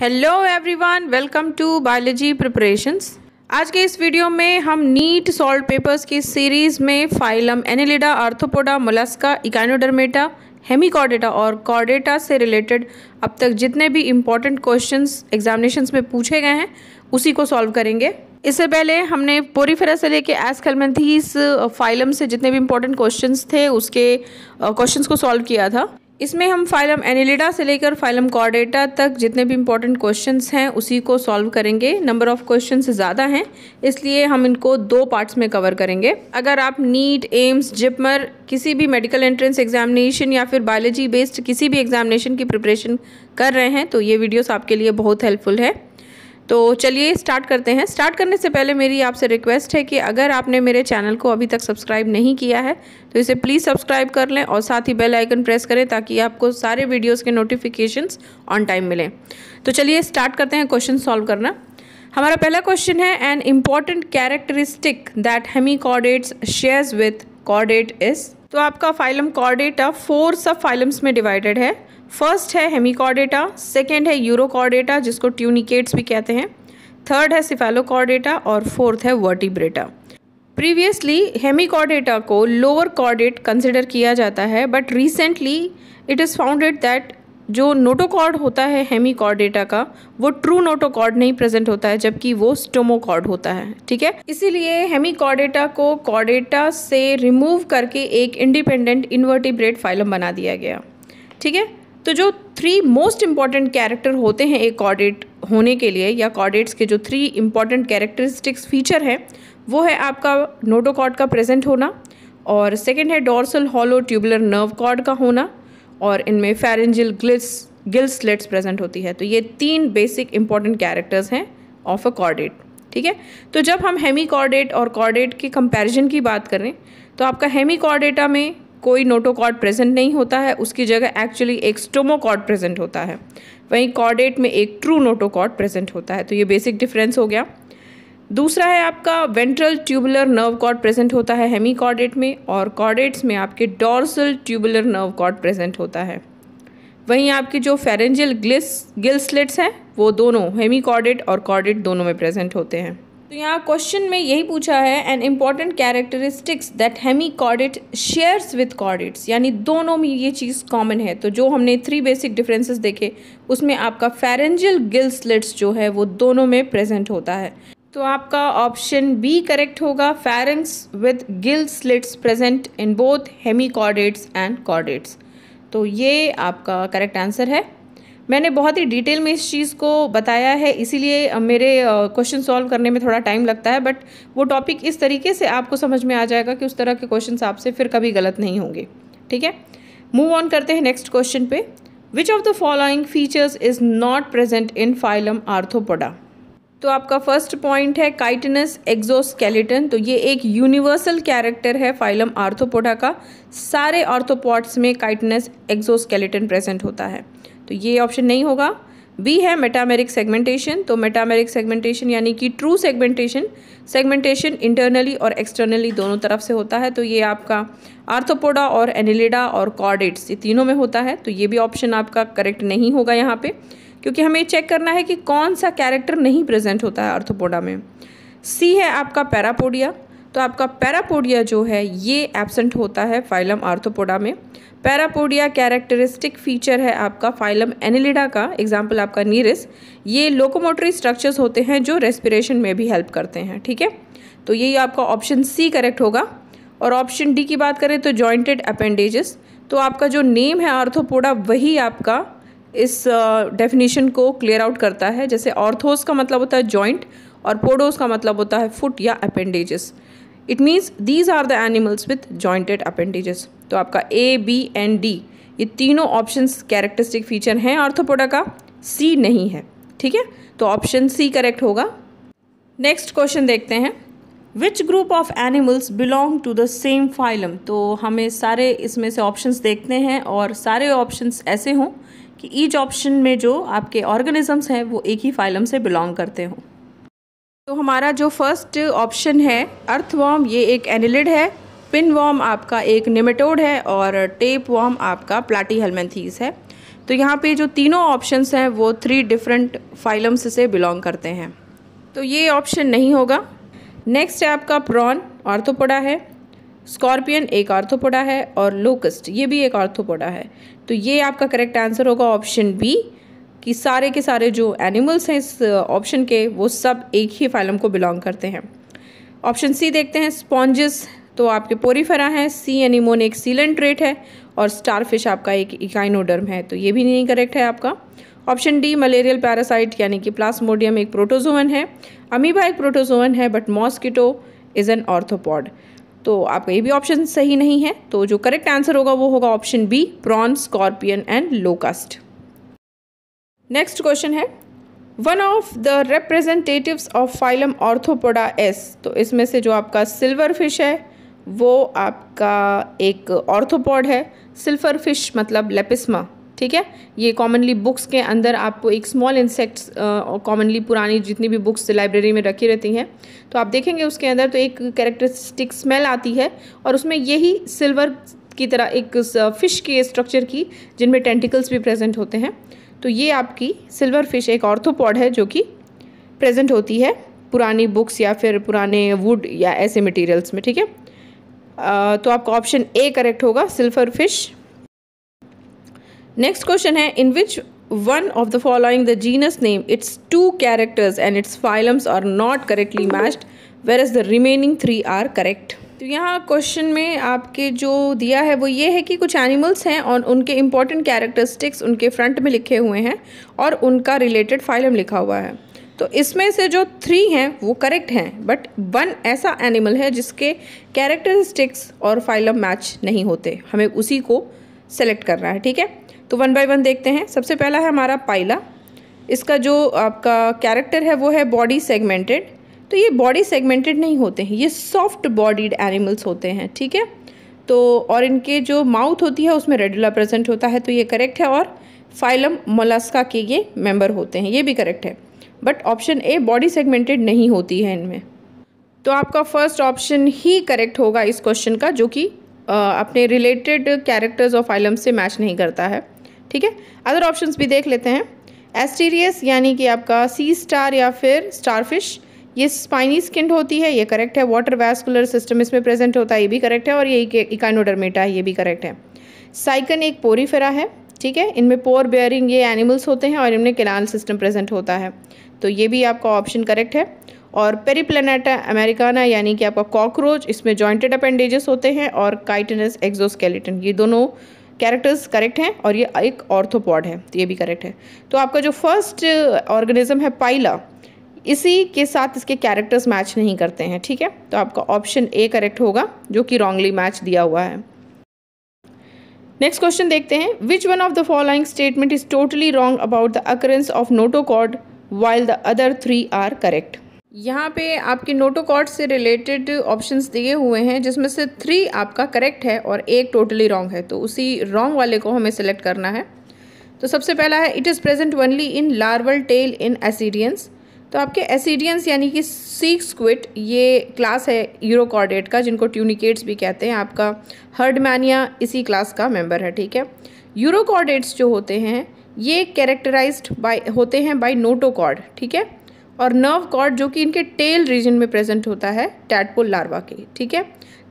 hello everyone welcome to biology preparations आज के इस वीडियो में हम नीट सॉल्ट पेपर्स की सीरीज़ में phylum Annelida Arthropoda Mollusca Echinodermata Hemichordata और कॉर्डेटा से रिलेटेड अब तक जितने भी इम्पॉर्टेंट क्वेश्चंस एग्जामिनेशन में पूछे गए हैं उसी को सॉल्व करेंगे इससे पहले हमने पोरीफेरा से लेके एस्कलमेंथीस फाइलम से जितने भी इम्पोर्टेंट क्वेश्चंस थे उसके क्वेश्चंस को सॉल्व किया था इसमें हम फाइलम एनिलिडा से लेकर फाइलम कॉर्डेटा तक जितने भी इंपॉर्टेंट क्वेश्चंस हैं उसी को सॉल्व करेंगे नंबर ऑफ क्वेश्चन ज़्यादा हैं इसलिए हम इनको दो पार्ट्स में कवर करेंगे अगर आप नीट एम्स जिपमर किसी भी मेडिकल एंट्रेंस एग्जामिनेशन या फिर बायोलॉजी बेस्ड किसी भी एग्जामिनेशन की प्रिपरेशन कर रहे हैं तो ये वीडियोस आपके लिए बहुत हेल्पफुल है तो चलिए स्टार्ट करते हैं स्टार्ट करने से पहले मेरी आपसे रिक्वेस्ट है कि अगर आपने मेरे चैनल को अभी तक सब्सक्राइब नहीं किया है तो इसे प्लीज़ सब्सक्राइब कर लें और साथ ही बेल आइकन प्रेस करें ताकि आपको सारे वीडियोज़ के नोटिफिकेशंस ऑन टाइम मिलें तो चलिए स्टार्ट करते हैं क्वेश्चन सॉल्व करना हमारा पहला क्वेश्चन है an important characteristic that hemichordates shares with chordate is तो आपका phylum chordate of four subphylums में डिवाइडेड है फर्स्ट है हेमिकॉर्डेटा सेकेंड है यूरोकॉर्डेटा जिसको ट्यूनिकेट्स भी कहते हैं थर्ड है सिफेलोकॉर्डेटा और फोर्थ है वर्टिब्रेटा प्रीवियसली हेमिकॉर्डेटा को लोअर कॉर्डेट कंसिडर किया जाता है but recently it is founded that जो नोटोकॉर्ड होता है हेमिकॉर्डेटा का वो ट्रू नोटोकॉर्ड नहीं प्रेजेंट होता है जबकि वो स्टोमोकॉर्ड होता है ठीक है इसीलिए हेमिकॉर्डेटा को कॉर्डेटा से रिमूव करके एक इंडिपेंडेंट इन्वर्टिब्रेट फाइलम बना दिया गया ठीक है तो जो थ्री मोस्ट इम्पॉर्टेंट कैरेक्टर होते हैं एक कॉर्डेट होने के लिए या कॉर्डेट्स के जो थ्री इम्पॉर्टेंट कैरेक्टरिस्टिक्स फीचर हैं वो है आपका नोटोकॉड का प्रेजेंट होना और सेकेंड है dorsal hollow tubular nerve cord का होना और इनमें pharyngeal gills gill slits present होती है तो ये तीन बेसिक इंपॉर्टेंट कैरेक्टर्स हैं ऑफ अ कॉर्डेट ठीक है तो जब हम हेमी कॉर्डेट और कॉर्डेट के कंपैरिजन की बात करें तो आपका हेमी कॉर्डेटा में कोई नोटोकॉर्ड प्रेजेंट नहीं होता है उसकी जगह एक्चुअली एक स्टोमोकॉर्ड प्रेजेंट होता है वहीं कॉर्डेट में एक ट्रू नोटोकॉर्ड प्रेजेंट होता है तो ये बेसिक डिफरेंस हो गया दूसरा है आपका ventral tubular nerve cord present होता है हेमी कॉर्डेट में और कॉर्डेट्स में आपके dorsal tubular nerve cord present होता है वहीं आपके जो फेरेंजियल ग्लिस गिल्सलेट्स हैं वो दोनों हेमी कॉर्डेट और कॉर्डेट दोनों में प्रेजेंट होते हैं तो यहाँ क्वेश्चन में यही पूछा है an important characteristics that hemichordate shares with chordates यानी दोनों में ये चीज़ कॉमन है तो जो हमने थ्री बेसिक डिफरेंसेस देखे उसमें आपका फेरेंजियल गिल स्लिट्स जो है वो दोनों में प्रेजेंट होता है तो आपका ऑप्शन बी करेक्ट होगा pharynx with gill slits present in both hemichordates and chordates तो ये आपका करेक्ट आंसर है मैंने बहुत ही डिटेल में इस चीज़ को बताया है इसीलिए मेरे क्वेश्चन सॉल्व करने में थोड़ा टाइम लगता है बट वो टॉपिक इस तरीके से आपको समझ में आ जाएगा कि उस तरह के क्वेश्चन आपसे फिर कभी गलत नहीं होंगे ठीक है मूव ऑन करते हैं नेक्स्ट क्वेश्चन पे which of the following features is not present in phylum Arthropoda तो आपका फर्स्ट पॉइंट है काइटनस एग्जोस्केलेटन तो ये एक यूनिवर्सल कैरेक्टर है फाइलम आर्थोपोडा का सारे आर्थोपॉड्स में काइटनस एग्जोस्केलेटन प्रेजेंट होता है तो ये ऑप्शन नहीं होगा बी है मेटामेरिक सेगमेंटेशन तो मेटामेरिक सेगमेंटेशन यानी कि ट्रू सेगमेंटेशन सेगमेंटेशन इंटरनली और एक्सटर्नली दोनों तरफ से होता है तो ये आपका आर्थोपोडा और एनिलिडा और कॉर्डेट्स ये तीनों में होता है तो ये भी ऑप्शन आपका करेक्ट नहीं होगा यहाँ पे क्योंकि हमें चेक करना है कि कौन सा कैरेक्टर नहीं प्रेजेंट होता है आर्थोपोडा में सी है आपका पैरापोडिया तो आपका पैरापोडिया जो है ये एबसेंट होता है फाइलम आर्थोपोडा में पैरापोडिया कैरेक्टरिस्टिक फीचर है आपका फाइलम एनिलिडा का एग्जाम्पल आपका नीरिस ये लोकोमोटरी स्ट्रक्चर्स होते हैं जो रेस्पिरेशन में भी हेल्प करते हैं ठीक है तो यही आपका ऑप्शन सी करेक्ट होगा और ऑप्शन डी की बात करें तो जॉइंटेड अपेंडेजेस तो आपका जो नेम है आर्थोपोडा वही आपका इस डेफिनेशन को क्लियर आउट करता है जैसे ऑर्थोस का मतलब होता है जॉइंट और पोडोस का मतलब होता है फुट या appendages it means these are the animals with jointed appendages तो आपका ए बी एंड डी ये तीनों ऑप्शन कैरेक्टरिस्टिक फीचर हैं ऑर्थोपोडा का सी नहीं है ठीक है तो ऑप्शन सी करेक्ट होगा नेक्स्ट क्वेश्चन देखते हैं which group of animals belong to the same phylum तो हमें सारे इसमें से ऑप्शंस देखते हैं और सारे ऑप्शंस ऐसे हों कि ईच ऑप्शन में जो आपके ऑर्गेनिजम्स हैं वो एक ही फाइलम से बिलोंग करते हों तो हमारा जो फर्स्ट ऑप्शन है अर्थवॉर्म ये एक एनिलिड है पिन वॉर्म आपका एक निमेटोड है और टेप वॉर्म आपका प्लाटी हेलमेंथीज है तो यहाँ पे जो तीनों ऑप्शंस हैं वो थ्री डिफरेंट फाइलम्स से बिलोंग करते हैं तो ये ऑप्शन नहीं होगा नेक्स्ट है आपका प्रॉन आर्थोपोडा है स्कॉर्पियन एक आर्थोपोडा है और लोकस्ट ये भी एक आर्थोपोडा है तो ये आपका करेक्ट आंसर होगा ऑप्शन बी कि सारे के सारे जो एनिमल्स हैं इस ऑप्शन के वो सब एक ही फाइलम को बिलोंग करते हैं ऑप्शन सी देखते हैं स्पॉन्जेस तो आपके पोरीफेरा हैं सी एनिमोन एक सीलेंट रेट है और स्टारफिश आपका एक इकाइनोडर्म है तो ये भी नहीं करेक्ट है आपका ऑप्शन डी मलेरियल पैरासाइट यानी कि प्लास्मोडियम एक प्रोटोजोवन है अमीबा एक प्रोटोजोवन है but mosquito is an arthropod तो आपका ये भी ऑप्शन सही नहीं है तो जो करेक्ट आंसर होगा वो होगा option B prawn scorpion and locust next question है one of the representatives of phylum Arthropoda is तो इसमें से जो आपका सिल्वर फिश है वो आपका एक ऑर्थोपोड है सिल्वर फिश मतलब लेपिसमा ठीक है ये कॉमनली बुक्स के अंदर आपको एक स्मॉल इंसेक्ट्स कॉमनली पुरानी जितनी भी बुक्स लाइब्रेरी में रखी रहती हैं तो आप देखेंगे उसके अंदर तो एक कैरेक्टरिस्टिक स्मेल आती है और उसमें यही सिल्वर की तरह एक फिश के स्ट्रक्चर की जिनमें टेंटिकल्स भी प्रेजेंट होते हैं तो ये आपकी सिल्वर फिश एक ऑर्थोपॉड है जो कि प्रेजेंट होती है पुरानी बुक्स या फिर पुराने वुड या ऐसे मटेरियल्स में ठीक है तो आपका ऑप्शन ए करेक्ट होगा सिल्वर फिश नेक्स्ट क्वेश्चन है in which one of the following the genus name its two characters and its phylums are not correctly matched whereas the remaining three are correct तो यहाँ question में आपके जो दिया है वो ये है कि कुछ एनिमल्स हैं और उनके इंपॉर्टेंट कैरेक्टरिस्टिक्स उनके फ्रंट में लिखे हुए हैं और उनका रिलेटेड फाइलम लिखा हुआ है तो इसमें से जो थ्री हैं वो करेक्ट हैं बट वन ऐसा एनिमल है जिसके कैरेक्टरिस्टिक्स और फाइलम मैच नहीं होते हमें उसी को सेलेक्ट करना है ठीक है तो वन बाय वन देखते हैं सबसे पहला है हमारा पाइला इसका जो आपका कैरेक्टर है वो है बॉडी सेगमेंटेड तो ये बॉडी सेगमेंटेड नहीं होते हैं ये सॉफ्ट बॉडीड एनिमल्स होते हैं ठीक है तो और इनके जो माउथ होती है उसमें रेडुला प्रेजेंट होता है तो ये करेक्ट है और फाइलम मोलास्का के ये मेंबर होते हैं ये भी करेक्ट है but option A body segmented नहीं होती है इनमें तो आपका फर्स्ट ऑप्शन ही करेक्ट होगा इस क्वेश्चन का जो कि अपने रिलेटेड कैरेक्टर्स ऑफ फाइलम से मैच नहीं करता है ठीक है अदर ऑप्शंस भी देख लेते हैं एस्टीरियस यानी कि आपका सी स्टार या फिर स्टारफिश ये स्पाइनी स्किन होती है ये करेक्ट है वाटर वैस्कुलर सिस्टम इसमें प्रेजेंट होता है ये भी करेक्ट है और ये इकानोडर्मेटा है ये भी करेक्ट है साइकन एक पोरीफेरा है ठीक है इनमें पोर बेयरिंग ये एनिमल्स होते हैं और इनमें केनाल सिस्टम प्रेजेंट होता है तो ये भी आपका ऑप्शन करेक्ट है और पेरीप्लेनेटा अमेरिकाना यानी कि आपका कॉकरोच इसमें जॉइंटेड अपेंडेजेस होते हैं और काइटनस एक्जोस्केलेटन ये दोनों कैरेक्टर्स करेक्ट हैं और ये एक ऑर्थोपॉड है तो ये भी करेक्ट है तो आपका जो फर्स्ट ऑर्गेनिज्म है पाइला इसी के साथ इसके कैरेक्टर्स मैच नहीं करते हैं ठीक है तो आपका ऑप्शन ए करेक्ट होगा जो कि रॉन्गली मैच दिया हुआ है नेक्स्ट क्वेश्चन देखते हैं which one of the following statement is totally wrong about the occurrence of notochord while the other three are correct यहाँ पे आपके नोटोकॉड से रिलेटेड ऑप्शंस दिए हुए हैं जिसमें से थ्री आपका करेक्ट है और एक टोटली रॉन्ग है तो उसी रॉन्ग वाले को हमें सेलेक्ट करना है तो सबसे पहला है it is present only in larval tail in ascidians तो आपके एसीडियंस e यानी कि सीख स्क्विट ये क्लास है यूरोकॉर्डेट का जिनको ट्यूनिकेट्स भी कहते हैं आपका हर्डमैनिया इसी क्लास का मेंबर है ठीक है यूरोकॉर्डेट्स जो होते हैं ये कैरेक्टराइज्ड बाय होते हैं बाय नोटोकॉर्ड ठीक है और नर्व कॉर्ड जो कि इनके टेल रीजन में प्रेजेंट होता है टैटपोल लार्वा के ठीक है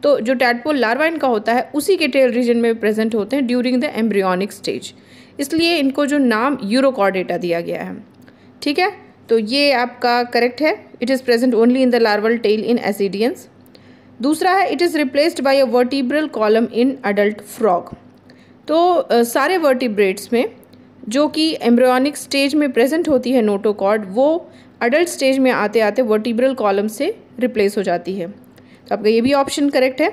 तो जो टैटपोल लार्वा इनका होता है उसी के टेल रीजन में प्रेजेंट होते हैं ड्यूरिंग द एम्ब्रियोनिक स्टेज इसलिए इनको जो नाम यूरोकॉर्डेटा दिया गया है ठीक है तो ये आपका करेक्ट है it is present only in the larval tail in ascidians दूसरा है it is replaced by a vertebral column in adult frog तो uh, सारे वर्टिब्रेट्स में जो कि एम्ब्रियोनिक स्टेज में प्रेजेंट होती है नोटोकॉर्ड वो अडल्ट स्टेज में आते आते वर्टिब्रल कॉलम से रिप्लेस हो जाती है तो आपका ये भी ऑप्शन करेक्ट है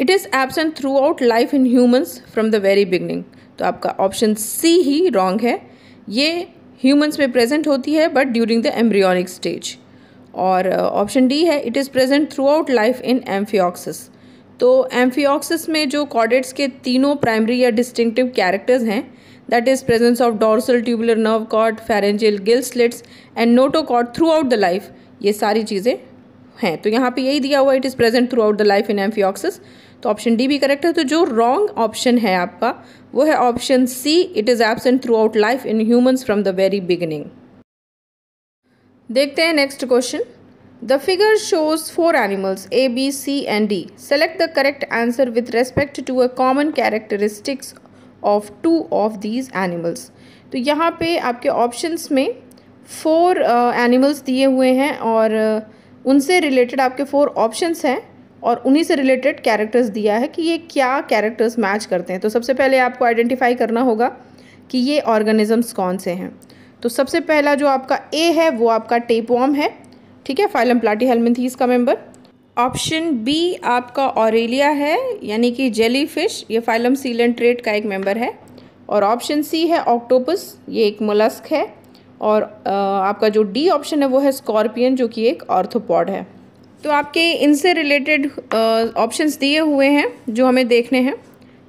it is absent throughout life in humans from the very beginning तो आपका ऑप्शन सी ही रॉन्ग है ये ह्यूमंस में प्रेजेंट होती है but during the embryonic stage और ऑप्शन uh, डी है it is present throughout life in amphioxus तो एम्फियोक्सिस में जो कॉडेट्स के तीनों प्राइमरी या डिस्टिंक्टिव कैरेक्टर्स हैं that is presence of dorsal tubular nerve cord pharyngeal gill slits and notochord throughout the life ये सारी चीज़ें हैं तो यहाँ पे यही दिया हुआ it is present throughout the life in amphioxus तो ऑप्शन डी भी करेक्ट है तो जो रॉन्ग ऑप्शन है आपका वो है option C it is absent throughout life in humans from the very beginning देखते हैं next question the figure shows four animals A B C and D select the correct answer with respect to a common characteristics of two of these animals तो यहाँ पे आपके options में four animals uh, दिए हुए हैं और uh, उनसे रिलेटेड आपके फोर ऑप्शंस हैं और उन्हीं से रिलेटेड कैरेक्टर्स दिया है कि ये क्या कैरेक्टर्स मैच करते हैं तो सबसे पहले आपको आइडेंटिफाई करना होगा कि ये ऑर्गेनिजम्स कौन से हैं तो सबसे पहला जो आपका ए है वो आपका टेपवॉम है ठीक है फाइलम प्लाटी हेलमिथीज का मेंबर ऑप्शन बी आपका ऑरेलिया है यानी कि जेली फिश ये फाइलम सीलन ट्रेट का एक मेंबर है और ऑप्शन सी है ऑक्टोपस ये एक मोलस्क है और आपका जो डी ऑप्शन है वो है स्कॉर्पियन जो कि एक ऑर्थोपॉड है तो आपके इनसे रिलेटेड ऑप्शंस दिए हुए हैं जो हमें देखने हैं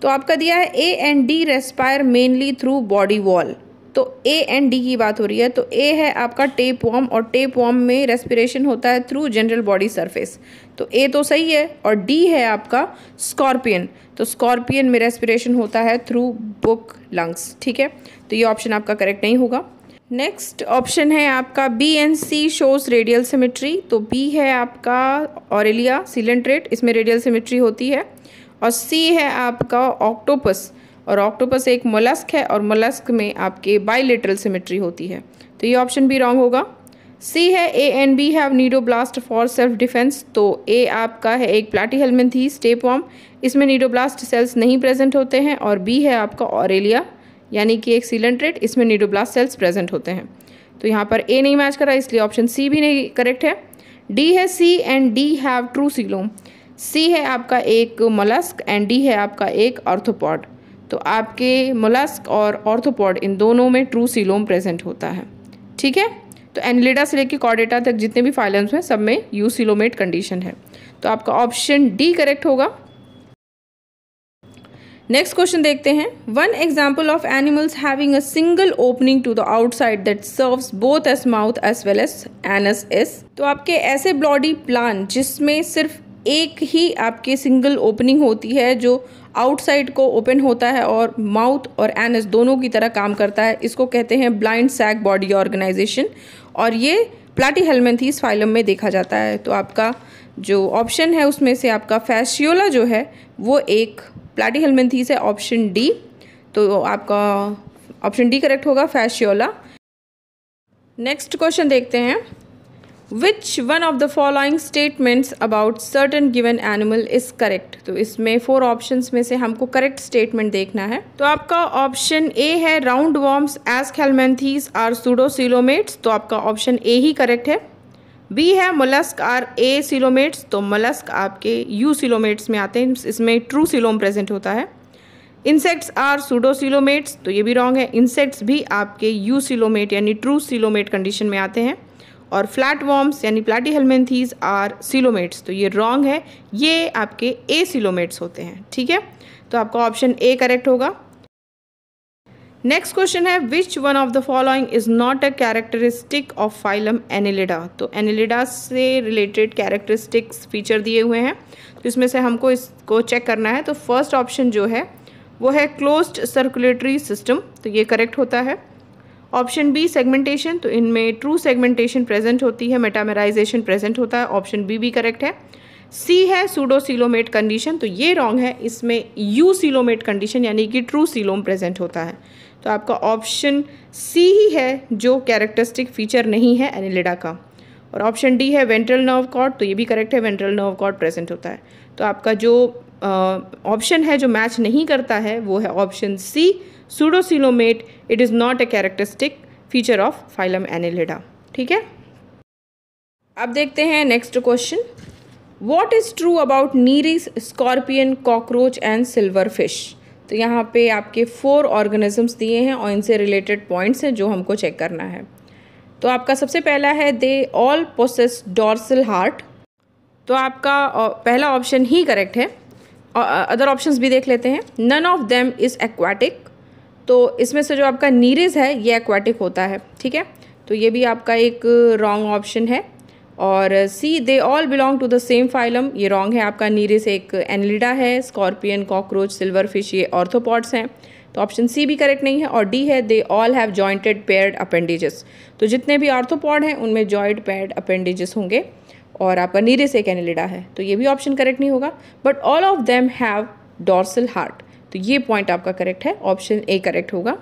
तो आपका दिया है A and D respire mainly through body wall तो ए एंड डी की बात हो रही है तो ए है आपका टेप वॉम और टेप वॉम में रेस्पिरेशन होता है थ्रू जनरल बॉडी सरफेस तो ए तो सही है और डी है आपका स्कॉर्पियन तो स्कॉर्पियन में रेस्पिरेशन होता है थ्रू बुक लंग्स ठीक है तो ये ऑप्शन आपका करेक्ट नहीं होगा नेक्स्ट ऑप्शन है आपका B and C shows radial symmetry तो बी है आपका ऑरेलिया सिलेंट्रेट इसमें रेडियल सिमेट्री होती है और सी है आपका ऑक्टोपस और ऑक्टोपस एक मोलस्क है और मोलस्क में आपके बाइलेटरल सिमेट्री होती है तो ये ऑप्शन भी रॉन्ग होगा सी है A and B have cnidoblast for self defence तो ए आपका है एक प्लाटी हेलमेंथी स्टेपॉम इसमें नीडोब्लास्ट सेल्स नहीं प्रेजेंट होते हैं और बी है आपका ऑरेलिया यानी कि एक सीलेंट्रेट इसमें नीडोब्लास्ट सेल्स प्रेजेंट होते हैं तो यहाँ पर ए नहीं मैच कर रहा इसलिए ऑप्शन सी भी नहीं करेक्ट है डी है C and D have true coelom C है आपका एक मलस्क एंड डी है आपका एक ऑर्थोपॉड तो आपके मोलस्क और ऑर्थोपॉड इन दोनों में ट्रू सीलोम प्रेजेंट होता है ठीक है तो एनलिडा से लेकर कॉडेटा तक जितने भी फाइलम्स हैं सब में यू सीलोमेट कंडीशन है तो आपका ऑप्शन डी करेक्ट होगा नेक्स्ट क्वेश्चन देखते हैं one example of animals having a single opening to the outside that serves both as mouth as well as anus is तो आपके ऐसे ब्लॉडी प्लान जिसमें सिर्फ एक ही आपके सिंगल ओपनिंग होती है जो आउटसाइड को ओपन होता है और माउथ और एनस दोनों की तरह काम करता है इसको कहते हैं ब्लाइंड सैक बॉडी ऑर्गेनाइजेशन और ये प्लाटी हेलमेंथीस फाइलम में देखा जाता है तो आपका जो ऑप्शन है उसमें से आपका फैशियोला जो है वो एक प्लाटी हेलमेंथीस है ऑप्शन डी तो आपका ऑप्शन डी करेक्ट होगा फैशियोला नेक्स्ट क्वेश्चन देखते हैं which one of the following statements about certain given animal is correct तो इसमें फोर ऑप्शन में से हमको करेक्ट स्टेटमेंट देखना है तो आपका ऑप्शन ए है roundworms Aschelminthes are pseudocoelomates तो आपका ऑप्शन ए ही करेक्ट है बी है मलस्क आर ए सिलोमेट्स तो मलस्क आपके यू सिलोमेट्स में आते हैं इसमें ट्रू सिलोम प्रेजेंट होता है इंसेक्ट्स आर सिलोमेट्स तो ये भी रॉन्ग है इंसेक्ट्स भी आपके यू सिलोमेट यानी ट्रू सिलोमेट कंडीशन में आते हैं और फ्लैट वॉर्म्स यानी प्लाटी हेलमेंथीज आर सिलोमेट्स तो ये रॉन्ग है ये आपके ए सिलोमेट्स होते हैं ठीक है तो आपका ऑप्शन ए करेक्ट होगा नेक्स्ट क्वेश्चन है which one of the following is not a characteristic of phylum Annelida तो एनिलिडा से रिलेटेड कैरेक्टरिस्टिक्स फीचर दिए हुए हैं तो इसमें से हमको इसको चेक करना है तो फर्स्ट ऑप्शन जो है वो है क्लोज्ड सर्कुलेटरी सिस्टम तो ये करेक्ट होता है ऑप्शन बी सेगमेंटेशन तो इनमें ट्रू सेगमेंटेशन प्रेजेंट होती है मेटामेराइजेशन प्रेजेंट होता है ऑप्शन बी भी करेक्ट है सी है सूडो सीलोमेट कंडीशन तो ये रॉन्ग है इसमें यू सीलोमेट कंडीशन यानी कि ट्रू सीलोम प्रेजेंट होता है तो आपका ऑप्शन सी ही है जो कैरेक्टरिस्टिक फीचर नहीं है एनिलिडा का और ऑप्शन डी है वेंट्रल नर्व कॉर्ड तो ये भी करेक्ट है वेंट्रल नर्व कॉर्ड प्रेजेंट होता है तो आपका जो ऑप्शन है जो मैच नहीं करता है वो है option C pseudocoelomate it is not a characteristic feature of phylum Annelida ठीक है अब देखते हैं next question what is true about Nereis scorpion cockroach and silverfish तो यहाँ पे आपके फोर ऑर्गेनिजम्स दिए हैं और इनसे रिलेटेड पॉइंट्स हैं जो हमको चेक करना है तो आपका सबसे पहला है they all possess dorsal heart तो आपका पहला ऑप्शन ही करेक्ट है अदर ऑप्शंस भी देख लेते हैं none of them is aquatic तो इसमें से जो आपका नीरिज है ये एक्वाटिक होता है ठीक है तो ये भी आपका एक रॉन्ग ऑप्शन है और C they all belong to the same phylum ये रॉन्ग है आपका नीरिस एक एनलिडा है स्कॉर्पियन कॉकरोच सिल्वर फिश ये ऑर्थोपॉड्स हैं तो ऑप्शन सी भी करेक्ट नहीं है और डी है they all have jointed paired appendages तो जितने भी ऑर्थोपॉड हैं उनमें जॉइंट पेयर्ड अपेंडिजेस होंगे और आपका नीरिस एक एनिलिडा है तो ये भी ऑप्शन करेक्ट नहीं होगा but all of them have dorsal heart तो ये पॉइंट आपका करेक्ट है ऑप्शन ए करेक्ट होगा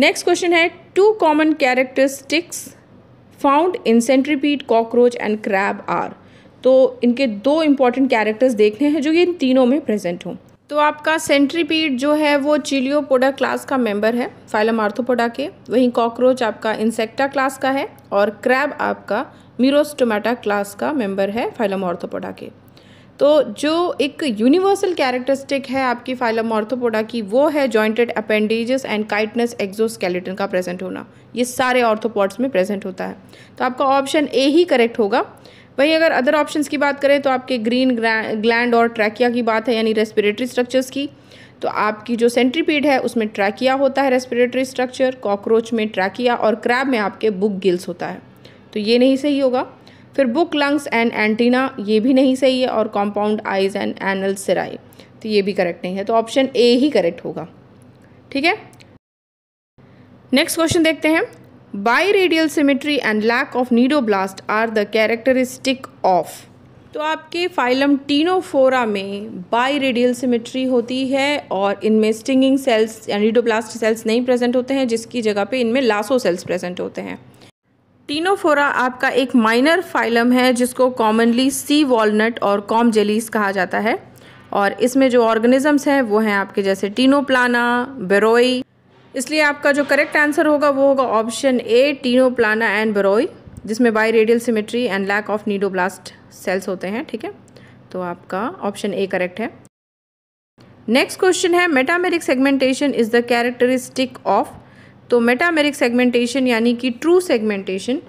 नेक्स्ट क्वेश्चन है two common characteristics found in centipede cockroach and crab are तो इनके दो इम्पॉर्टेंट कैरेक्टर्स देखने हैं जो कि इन तीनों में प्रेजेंट हों तो आपका सेंट्रीपीड जो है वो चिलियोपोडा क्लास का मेंबर है फाइलम आर्थोपोडा के वहीं कॉकरोच आपका इंसेक्टा क्लास का है और क्रैब आपका मीरोस्टोमेटा क्लास का मेंबर है फाइलम आर्थोपोडा के तो जो एक यूनिवर्सल कैरेक्टरिस्टिक है आपकी फाइलम ऑर्थोपोडा की वो है jointed appendages and chitinous exoskeleton का प्रेजेंट होना ये सारे ऑर्थोपॉड्स में प्रेजेंट होता है तो आपका ऑप्शन ए ही करेक्ट होगा वहीं अगर अदर ऑप्शंस की बात करें तो आपके ग्रीन ग्लैंड और ट्रैकिया की बात है यानी रेस्पिरेटरी स्ट्रक्चर्स की तो आपकी जो सेंट्रीपीड है उसमें ट्रैकिया होता है रेस्पिरेटरी स्ट्रक्चर कॉकरोच में ट्रैकिया और क्रैब में आपके बुक गिल्स होता है तो ये नहीं सही होगा फिर बुक लंग्स एंड एंटीना ये भी नहीं सही है और compound eyes and anal cerci तो ये भी करेक्ट नहीं है तो ऑप्शन ए ही करेक्ट होगा ठीक है नेक्स्ट क्वेश्चन देखते हैं biradial symmetry and lack of cnidoblast are the characteristic of तो आपके फाइलम टीनोफोरा में बाई रेडियल सिमिट्री होती है और इनमें स्टिंगिंग सेल्स या नीडोब्लास्ट सेल्स नहीं प्रेजेंट होते हैं जिसकी जगह पे इनमें लासो सेल्स प्रेजेंट होते हैं टीनोफोरा आपका एक माइनर फाइलम है जिसको कॉमनली सी वॉलनट और कॉम जेलीस कहा जाता है और इसमें जो ऑर्गेनिजम्स हैं वो हैं आपके जैसे टीनोप्लाना बेरोई इसलिए आपका जो करेक्ट आंसर होगा वो होगा option A Ctenoplana and Beroe जिसमें biradial symmetry and lack of cnidoblast cells होते हैं ठीक है तो आपका ऑप्शन ए करेक्ट है नेक्स्ट क्वेश्चन है metameric segmentation is the characteristic of तो मेटामेरिक सेगमेंटेशन यानी कि ट्रू सेगमेंटेशन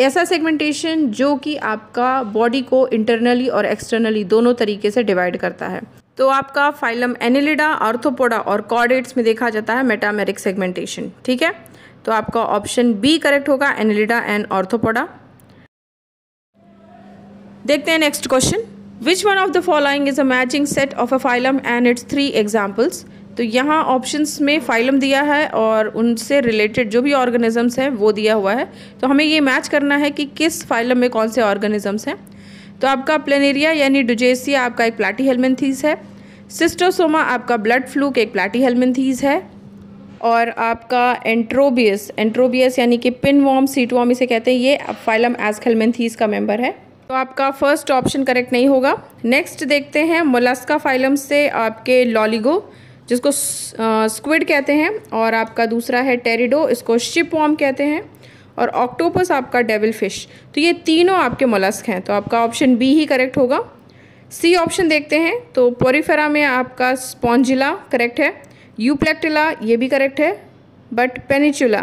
ऐसा सेगमेंटेशन जो कि आपका बॉडी को इंटरनली और एक्सटर्नली दोनों तरीके से डिवाइड करता है तो आपका फाइलम एनिलिडा आर्थोपोडा और कॉर्डेट्स में देखा जाता है मेटामेरिक सेगमेंटेशन ठीक है तो आपका ऑप्शन बी करेक्ट होगा एनिलिडा एंड ऑर्थोपोडा देखते हैं next question which one of the following is a matching set of a phylum and its three examples तो यहाँ ऑप्शंस में फाइलम दिया है और उनसे रिलेटेड जो भी ऑर्गेनिजम्स हैं वो दिया हुआ है तो हमें ये मैच करना है कि किस फाइलम में कौन से ऑर्गेनिजम्स हैं तो आपका प्लेनेरिया यानी डुजेसिया आपका एक प्लाटी हेलमेंथीज है सिस्टोसोमा आपका ब्लड फ्लूक एक प्लाटी हेलमेंथीज है और आपका एंट्रोबियस एंट्रोबियस यानी कि पिन वॉम सीट वॉम इसे कहते हैं ये फाइलम एस्कलमेंथीज का मेम्बर है तो आपका फर्स्ट ऑप्शन करेक्ट नहीं होगा नेक्स्ट देखते हैं मोलस्का फाइलम से आपके लॉलीगो जिसको स्क्विड कहते हैं और आपका दूसरा है टेरिडो इसको शिप वॉम कहते हैं और ऑक्टोपस आपका डेविल फिश तो ये तीनों आपके मोलस्क हैं तो आपका ऑप्शन बी ही करेक्ट होगा सी ऑप्शन देखते हैं तो पोरीफेरा में आपका स्पॉन्जिला करेक्ट है यूप्लेक्टिला ये भी करेक्ट है बट पेनिचुला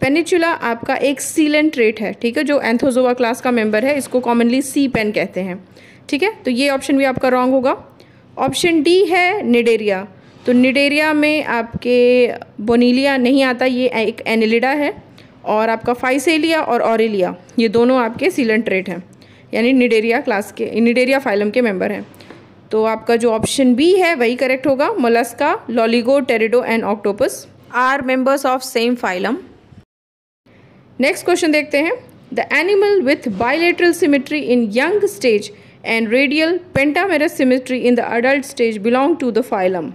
पेनिचुला आपका एक सीलेंट ट्रेट है ठीक है जो एंथोजोवा क्लास का मेंबर है इसको कॉमनली सी पेन कहते हैं ठीक है तो ये ऑप्शन भी आपका रॉन्ग होगा ऑप्शन डी है निडेरिया तो निडेरिया में आपके बोनीलिया नहीं आता ये एक एनिलिडा है और आपका फाइसेलिया और ऑरेलिया ये दोनों आपके सीलन ट्रेट हैं यानी निडेरिया क्लास के निडेरिया फाइलम के मेंबर हैं तो आपका जो ऑप्शन बी है वही करेक्ट होगा Mollusca Loligo Teredo and octopus are members of same phylum next question देखते हैं the animal with bilateral symmetry in young stage and radial pentamerous symmetry in the adult stage belong to the phylum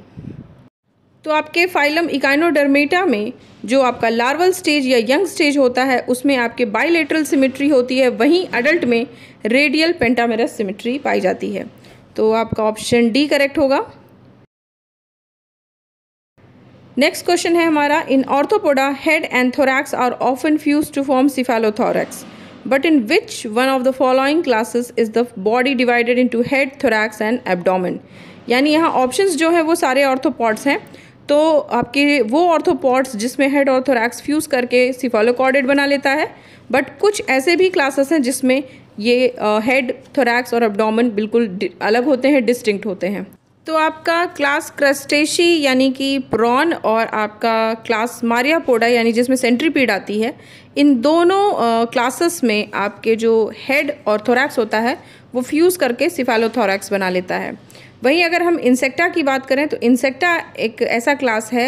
तो आपके phylum Echinodermata में जो आपका larval stage या young stage होता है उसमें आपके बाइलेटरल सिमेट्री होती है वहीं अडल्ट में रेडियल पेंटामेरस सिमेट्री पाई जाती है तो आपका ऑप्शन डी करेक्ट होगा नेक्स्ट क्वेश्चन है हमारा in Arthropoda head and thorax are often fused to form cephalothorax but in which one of the following classes is the body divided into head thorax and abdomen यानी यहाँ options जो है वो सारे ऑर्थोपॉड्स हैं तो आपके वो ऑर्थोपॉड्स जिसमें हेड ऑर्थोरैक्स फ्यूज़ करके सिफालोकॉर्डेड बना लेता है बट कुछ ऐसे भी क्लासेस हैं जिसमें ये हेड थोरैक्स और अबडोमन बिल्कुल अलग होते हैं डिस्टिंक्ट होते हैं तो आपका क्लास क्रस्टेशी यानी कि प्रॉन और आपका क्लास मारियापोडा यानी जिसमें सेंट्रीपीड आती है इन दोनों क्लासेस में आपके जो हेड और थोरैक्स होता है वो फ्यूज़ करके सिफालोथोरैक्स बना लेता है वहीं अगर हम इंसेक्टा की बात करें तो इंसेक्टा एक ऐसा क्लास है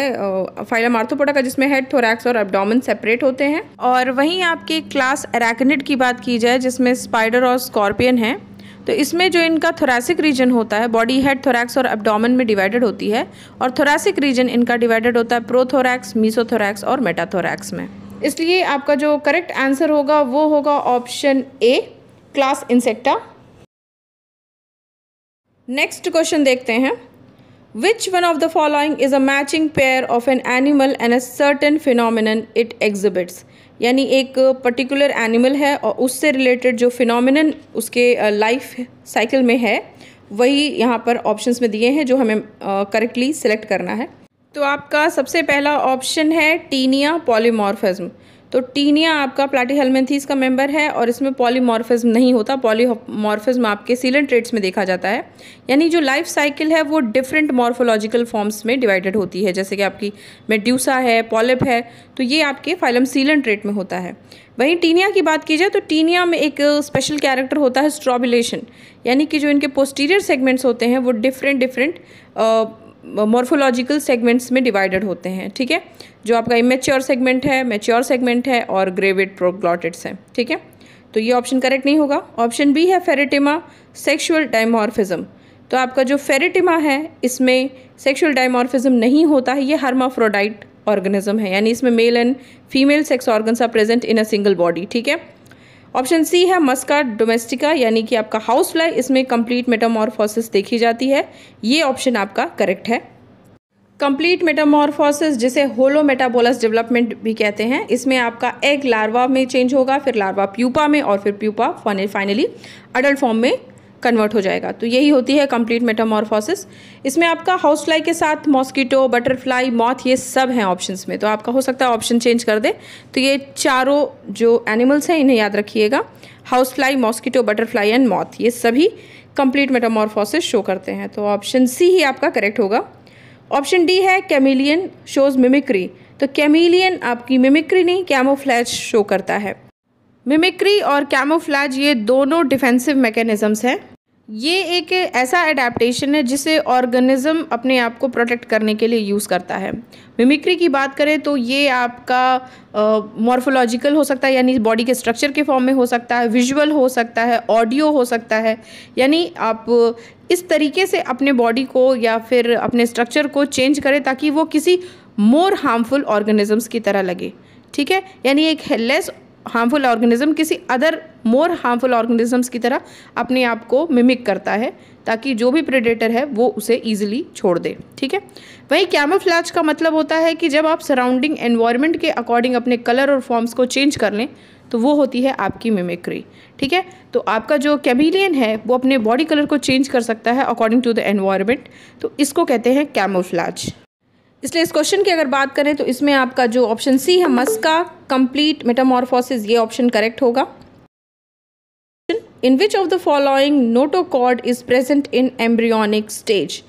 फाइलम आर्थोपोडा का जिसमें हेड थोरैक्स और अब्डोमन सेपरेट होते हैं और वहीं आपके क्लास एरेकनिड की बात की जाए जिसमें स्पाइडर और स्कॉर्पियन है तो इसमें जो इनका थोरासिक रीजन होता है बॉडी हेड थोरैक्स और अब्डोमन में डिवाइडेड होती है और थोरासिक रीजन इनका डिवाइडेड होता है प्रोथोरैक्स मीसोथोरैक्स और मेटाथोरैक्स में इसलिए आपका जो करेक्ट आंसर होगा वो होगा option A class Insecta next question देखते हैं which one of the following is a matching pair of an animal and a certain phenomenon it exhibits यानी एक पर्टिकुलर एनिमल है और उससे रिलेटेड जो फिनोमिनन उसके लाइफ साइकिल में है वही यहाँ पर ऑप्शंस में दिए हैं जो हमें करेक्टली सिलेक्ट करना है तो आपका सबसे पहला ऑप्शन है टीनिया पॉलीमॉर्फिज्म तो टीनिया आपका प्लाटी हेलमेंथीस का मेंबर है और इसमें पॉलीमॉर्फिज्म नहीं होता पॉलीमॉर्फिज्म आपके सीलन ट्रेट्स में देखा जाता है यानी जो लाइफ साइकिल है वो डिफरेंट मॉर्फोलॉजिकल फॉर्म्स में डिवाइडेड होती है जैसे कि आपकी मेड्यूसा है पॉलिप है तो ये आपके फाइलम सीलन ट्रेट में होता है वहीं टीनिया की बात की जाए तो टीनिया में एक स्पेशल कैरेक्टर होता है स्ट्रॉबिलेशन यानी कि जो इनके पोस्टीरियर सेगमेंट्स होते हैं वो डिफरेंट डिफरेंट मॉर्फोलॉजिकल सेगमेंट्स में डिवाइडेड होते हैं ठीक है जो आपका इमेच्योर सेगमेंट है मेच्योर सेगमेंट है और ग्रेविड प्रोग्लॉटिड्स हैं ठीक है तो ये ऑप्शन करेक्ट नहीं होगा ऑप्शन बी है फेरेटिमा सेक्शुअल डायमॉर्फिज्म तो आपका जो फेरेटिमा है इसमें सेक्शुअल डायमॉर्फिज्म नहीं होता है ये हर्माफ्रोडाइट ऑर्गेनिज्म है यानी इसमें male and female sex organs are present in a single body ठीक है ऑप्शन सी है मस्का डोमेस्टिका यानी कि आपका हाउस फ्लाई इसमें कंप्लीट मेटामॉर्फोसिस देखी जाती है ये ऑप्शन आपका करेक्ट है कंप्लीट मेटामॉर्फोसिस जिसे होलो मेटाबोलस डेवलपमेंट भी कहते हैं इसमें आपका एग लार्वा में चेंज होगा फिर लार्वा प्यूपा में और फिर प्यूपा फाइनली अडल्ट फॉर्म में कन्वर्ट हो जाएगा तो यही होती है कंप्लीट मेटामॉर्फोसिस इसमें आपका हाउस फ्लाई के साथ मॉस्किटो बटरफ्लाई मॉथ ये सब हैं ऑप्शंस में तो आपका हो सकता है ऑप्शन चेंज कर दे तो ये चारों जो एनिमल्स हैं इन्हें याद रखिएगा house fly mosquito butterfly and moth ये सभी कंप्लीट मेटामॉर्फोसिस शो करते हैं तो ऑप्शन सी ही आपका करेक्ट होगा ऑप्शन डी है कैमिलियन शोज मिमिक्री तो कैमिलियन आपकी मिमिक्री नहीं कैमोफ्लैज शो करता है मिमिक्री और कैमोफ्लैज ये दोनों डिफेंसिव मैकेनिज्म हैं ये एक ऐसा अडेप्टशन है जिसे ऑर्गेनिज्म अपने आप को प्रोटेक्ट करने के लिए यूज़ करता है मिमिक्री की बात करें तो ये आपका मॉर्फोलॉजिकल हो सकता है यानी बॉडी के स्ट्रक्चर के फॉर्म में हो सकता है विजुअल हो सकता है ऑडियो हो सकता है यानी आप इस तरीके से अपने बॉडी को या फिर अपने स्ट्रक्चर को चेंज करें ताकि वो किसी मोर हार्मफुल ऑर्गेनिजम्स की तरह लगे ठीक है यानी एक लेस हार्मफुल ऑर्गेनिज्म किसी अदर मोर हार्मफुल ऑर्गेनिजम्स की तरह अपने आप को मिमिक करता है ताकि जो भी प्रेडेटर है वो उसे ईजिली छोड़ दे ठीक है वहीं कैमोफ्लैच का मतलब होता है कि जब आप सराउंडिंग एनवायरमेंट के अकॉर्डिंग अपने कलर और फॉर्म्स को चेंज कर लें तो वो होती है आपकी मिमिक्री ठीक है तो आपका जो कैमिलियन है वो अपने बॉडी कलर को चेंज कर सकता है अकॉर्डिंग टू द एनवायरमेंट तो इसको कहते हैं कैमोफ्लैच इसलिए इस क्वेश्चन की अगर बात करें तो इसमें आपका जो ऑप्शन सी है मस्का कंप्लीट मेटामॉर्फोसिस ये ऑप्शन करेक्ट होगा in which of the following notochord is present in embryonic stage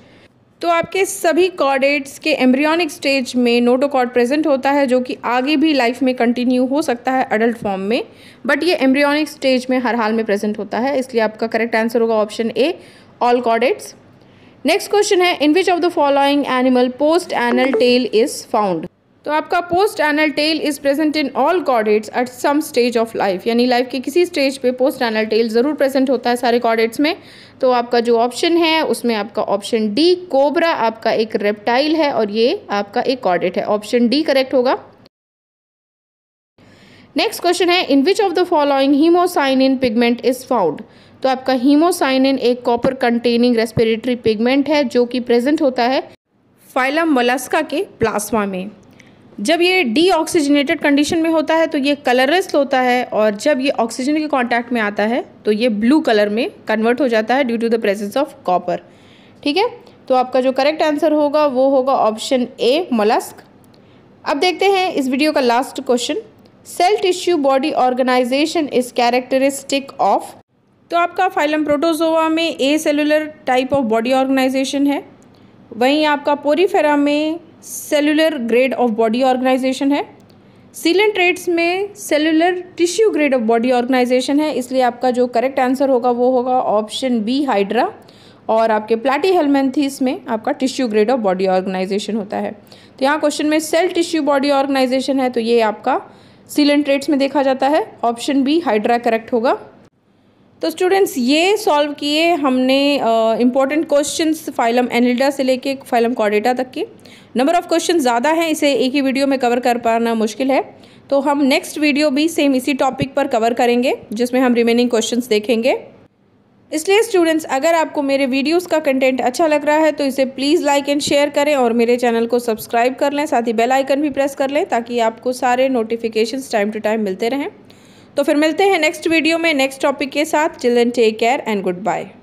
तो आपके सभी कॉर्डेट्स के एम्ब्रियोनिक स्टेज में नोटोकॉर्ड प्रेजेंट होता है जो कि आगे भी लाइफ में कंटिन्यू हो सकता है अडल्ट फॉर्म में बट ये एम्ब्रियोनिक स्टेज में हर हाल में प्रेजेंट होता है इसलिए आपका करेक्ट आंसर होगा option A all chordates next question है in which of the following animal post anal tail is found तो आपका post anal tail is present in all chordates at some stage of life यानी life के किसी stage पे post anal tail ज़रूर present होता है सारे कॉर्डेट्स में तो आपका जो ऑप्शन है उसमें आपका ऑप्शन डी कोबरा आपका एक रेप्टाइल है और ये आपका एक कॉर्डेट है ऑप्शन डी करेक्ट होगा नेक्स्ट क्वेश्चन है in which of the following haemocyanin pigment is found तो आपका हीमोसाइनिन एक कॉपर कंटेनिंग रेस्पिरेटरी पिगमेंट है जो कि प्रेजेंट होता है फाइलम मोलस्का के प्लास्मा में जब ये डीऑक्सीजनेटेड कंडीशन में होता है तो ये कलरलेस होता है और जब ये ऑक्सीजन के कांटेक्ट में आता है तो ये ब्लू कलर में कन्वर्ट हो जाता है due to the presence of copper ठीक है तो आपका जो करेक्ट आंसर होगा वो होगा ऑप्शन ए मोलस्क अब देखते हैं इस वीडियो का last question cell tissue body organisation is characteristic of तो आपका फाइलम प्रोटोजोवा में acellular type of body organisation है वहीं आपका पोरीफेरा में cellular grade of body organisation है सीलेंट्रेट्स में cellular tissue grade of body organisation है इसलिए आपका जो करेक्ट आंसर होगा वो होगा ऑप्शन बी हाइड्रा और आपके प्लाटी हेलमेंथीस में आपका tissue grade of body organisation होता है तो यहाँ क्वेश्चन में सेल टिश्यू बॉडी ऑर्गेनाइजेशन है तो ये आपका सीलेंट्रेट्स में देखा जाता है ऑप्शन बी हाइड्रा करेक्ट होगा तो स्टूडेंट्स ये सॉल्व किए हमने इंपॉर्टेंट क्वेश्चंस फाइलम एनिल्डा से लेके फाइलम कॉर्डेटा तक के नंबर ऑफ़ क्वेश्चन ज़्यादा हैं इसे एक ही वीडियो में कवर कर पाना मुश्किल है तो हम नेक्स्ट वीडियो भी सेम इसी टॉपिक पर कवर करेंगे जिसमें हम रिमेनिंग क्वेश्चन देखेंगे इसलिए स्टूडेंट्स अगर आपको मेरे वीडियोस का कंटेंट अच्छा लग रहा है तो इसे प्लीज़ लाइक एंड शेयर करें और मेरे चैनल को सब्सक्राइब कर लें साथ ही बेल आइकन भी प्रेस कर लें ताकि आपको सारे नोटिफिकेशंस टाइम टू टाइम मिलते रहें तो फिर मिलते हैं नेक्स्ट वीडियो में नेक्स्ट टॉपिक के साथ children take care and good bye